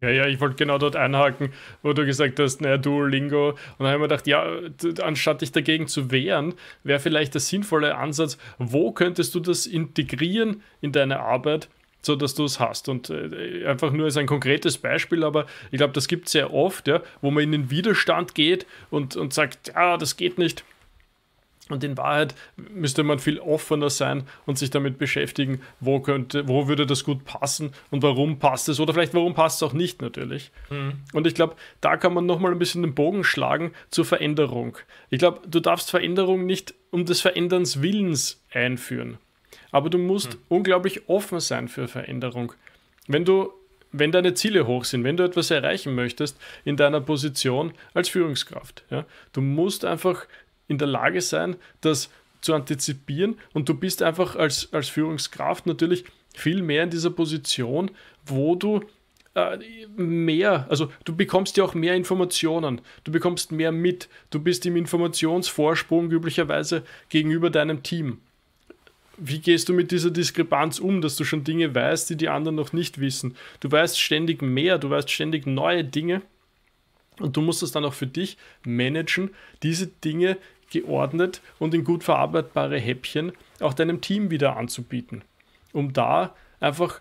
Ja, ja, ich wollte genau dort einhaken, wo du gesagt hast, naja, Duolingo. Und dann habe ich mir gedacht, ja, anstatt dich dagegen zu wehren, wäre vielleicht der sinnvolle Ansatz, wo könntest du das integrieren in deine Arbeit, so dass du es hast. Und äh, einfach nur als ein konkretes Beispiel, aber ich glaube, das gibt es sehr oft, ja, wo man in den Widerstand geht und, und sagt, ja, das geht nicht. Und in Wahrheit müsste man viel offener sein und sich damit beschäftigen, wo könnte, wo würde das gut passen und warum passt es oder vielleicht warum passt es auch nicht natürlich. Mhm. Und ich glaube, da kann man nochmal ein bisschen den Bogen schlagen zur Veränderung. Ich glaube, du darfst Veränderung nicht um des Veränderns Willens einführen. Aber du musst mhm. unglaublich offen sein für Veränderung. Wenn du, wenn deine Ziele hoch sind, wenn du etwas erreichen möchtest in deiner Position als Führungskraft, ja, du musst einfach in der Lage sein, das zu antizipieren. Und du bist einfach als, als Führungskraft natürlich viel mehr in dieser Position, wo du äh, mehr, also du bekommst ja auch mehr Informationen, du bekommst mehr mit, du bist im Informationsvorsprung üblicherweise gegenüber deinem Team. Wie gehst du mit dieser Diskrepanz um, dass du schon Dinge weißt, die die anderen noch nicht wissen? Du weißt ständig mehr, du weißt ständig neue Dinge und du musst das dann auch für dich managen, diese Dinge geordnet und in gut verarbeitbare Häppchen auch deinem Team wieder anzubieten, um da einfach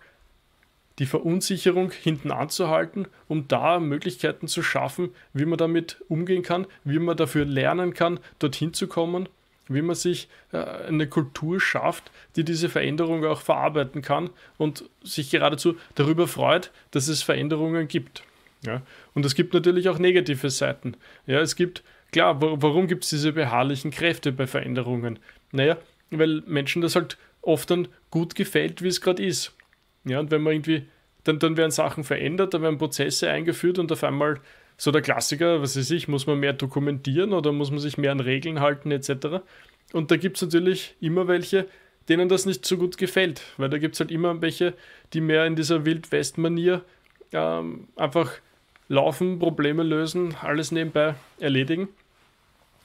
die Verunsicherung hinten anzuhalten, um da Möglichkeiten zu schaffen, wie man damit umgehen kann, wie man dafür lernen kann, dorthin zu kommen, wie man sich äh, eine Kultur schafft, die diese Veränderung auch verarbeiten kann und sich geradezu darüber freut, dass es Veränderungen gibt. Ja? Und es gibt natürlich auch negative Seiten. Ja, es gibt Klar, warum gibt es diese beharrlichen Kräfte bei Veränderungen? Naja, weil Menschen das halt oft dann gut gefällt, wie es gerade ist. Ja, und wenn man irgendwie, dann, dann werden Sachen verändert, dann werden Prozesse eingeführt und auf einmal so der Klassiker, was weiß ich, muss man mehr dokumentieren oder muss man sich mehr an Regeln halten etc. Und da gibt es natürlich immer welche, denen das nicht so gut gefällt, weil da gibt es halt immer welche, die mehr in dieser Wild-West-Manier ähm, einfach laufen, Probleme lösen, alles nebenbei erledigen.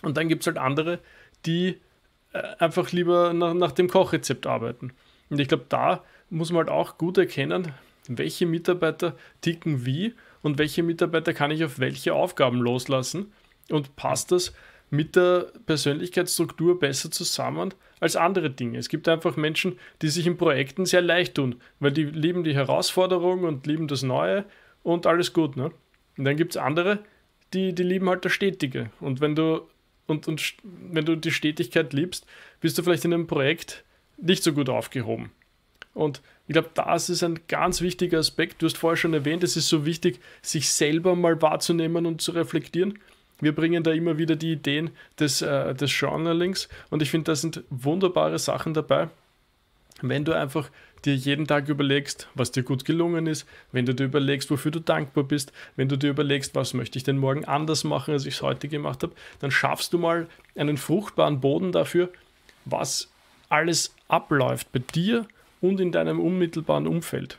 Und dann gibt es halt andere, die äh, einfach lieber nach, nach dem Kochrezept arbeiten. Und ich glaube, da muss man halt auch gut erkennen, welche Mitarbeiter ticken wie und welche Mitarbeiter kann ich auf welche Aufgaben loslassen und passt das mit der Persönlichkeitsstruktur besser zusammen als andere Dinge. Es gibt einfach Menschen, die sich in Projekten sehr leicht tun, weil die lieben die Herausforderung und lieben das Neue und alles gut. Ne? Und dann gibt es andere, die, die lieben halt das Stetige. Und wenn du und, und wenn du die Stetigkeit liebst, bist du vielleicht in einem Projekt nicht so gut aufgehoben. Und ich glaube, das ist ein ganz wichtiger Aspekt. Du hast vorher schon erwähnt, es ist so wichtig, sich selber mal wahrzunehmen und zu reflektieren. Wir bringen da immer wieder die Ideen des, äh, des Journalings und ich finde, da sind wunderbare Sachen dabei wenn du einfach dir jeden Tag überlegst, was dir gut gelungen ist, wenn du dir überlegst, wofür du dankbar bist, wenn du dir überlegst, was möchte ich denn morgen anders machen, als ich es heute gemacht habe, dann schaffst du mal einen fruchtbaren Boden dafür, was alles abläuft bei dir und in deinem unmittelbaren Umfeld.